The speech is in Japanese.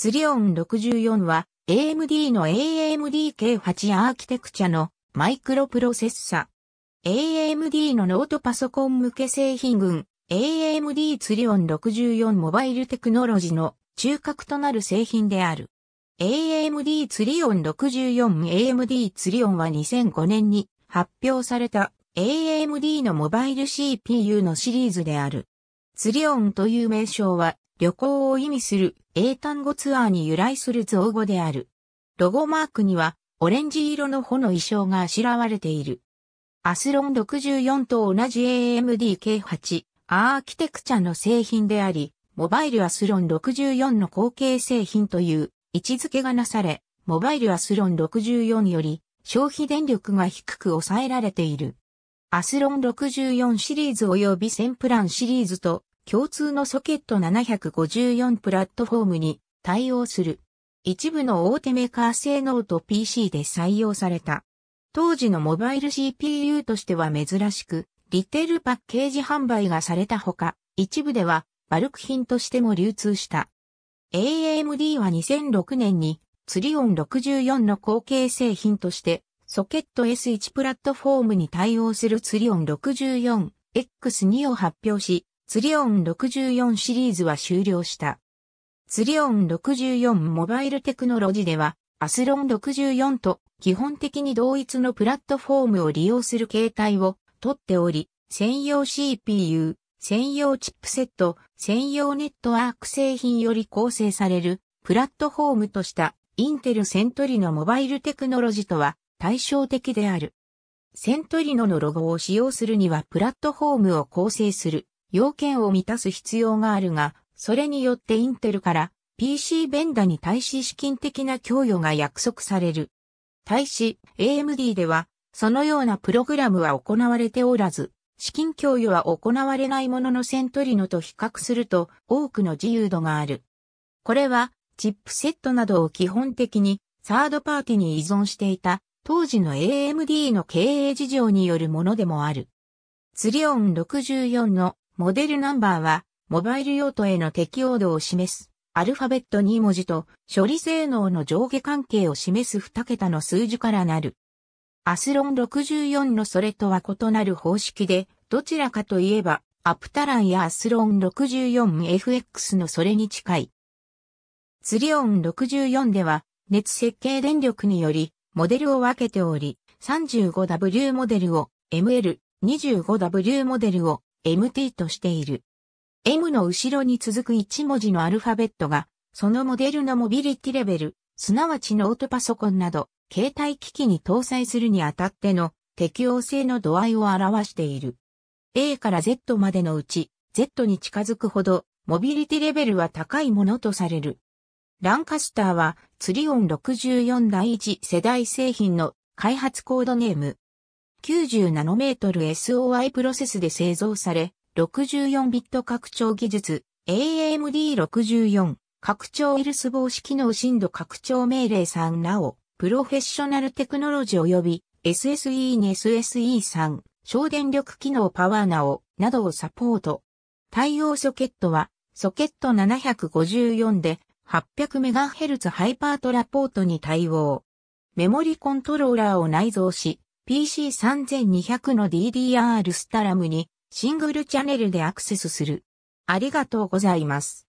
ツリオン64は AMD の AMD-K8 アーキテクチャのマイクロプロセッサ。AMD のノートパソコン向け製品群 AMD ツリオン64モバイルテクノロジーの中核となる製品である。AMD ツリオン 64AMD ツリオンは2005年に発表された AMD のモバイル CPU のシリーズである。ツリオンという名称は旅行を意味する英単語ツアーに由来する造語である。ロゴマークにはオレンジ色の穂の衣装があしらわれている。アスロン64と同じ AMD-K8 アーキテクチャの製品であり、モバイルアスロン64の後継製品という位置づけがなされ、モバイルアスロン64より消費電力が低く抑えられている。アスロン64シリーズ及びセンプランシリーズと共通のソケット754プラットフォームに対応する。一部の大手メーカー製ノート PC で採用された。当時のモバイル CPU としては珍しく、リテールパッケージ販売がされたほか、一部ではバルク品としても流通した。AMD は2006年にツリオン64の後継製品として、ソケット S1 プラットフォームに対応するツリオン 64X2 を発表し、ツリオン64シリーズは終了した。ツリオン64モバイルテクノロジーでは、アスロン64と基本的に同一のプラットフォームを利用する形態をとっており、専用 CPU、専用チップセット、専用ネットワーク製品より構成されるプラットフォームとしたインテルセントリノモバイルテクノロジーとは対照的である。セントリノのロゴを使用するにはプラットフォームを構成する要件を満たす必要があるが、それによってインテルから PC ベンダに対し資金的な供与が約束される。対し AMD では、そのようなプログラムは行われておらず、資金供与は行われないもののセントリノと比較すると多くの自由度がある。これは、チップセットなどを基本的にサードパーティに依存していた当時の AMD の経営事情によるものでもある。ツリオン64のモデルナンバーは、モバイル用途への適用度を示す、アルファベット2文字と処理性能の上下関係を示す2桁の数字からなる。アスロン64のそれとは異なる方式で、どちらかといえば、アプタランやアスロン 64FX のそれに近い。ツリオン64では、熱設計電力により、モデルを分けており、35W モデルを、ML、25W モデルを、MT としている。M の後ろに続く1文字のアルファベットが、そのモデルのモビリティレベル、すなわちノートパソコンなど、携帯機器に搭載するにあたっての適応性の度合いを表している。A から Z までのうち、Z に近づくほど、モビリティレベルは高いものとされる。ランカスターは、ツリオン64第1世代製品の開発コードネーム、90ナノメートル SOI プロセスで製造され、64ビット拡張技術、AMD64、拡張ウイルス防止機能深度拡張命令3なお、プロフェッショナルテクノロジー及び SSE に SSE3、省電力機能パワーなお、などをサポート。対応ソケットは、ソケット754で 800MHz ハイパートラポートに対応。メモリコントローラーを内蔵し、PC3200 の DDR スタラムにシングルチャンネルでアクセスする。ありがとうございます。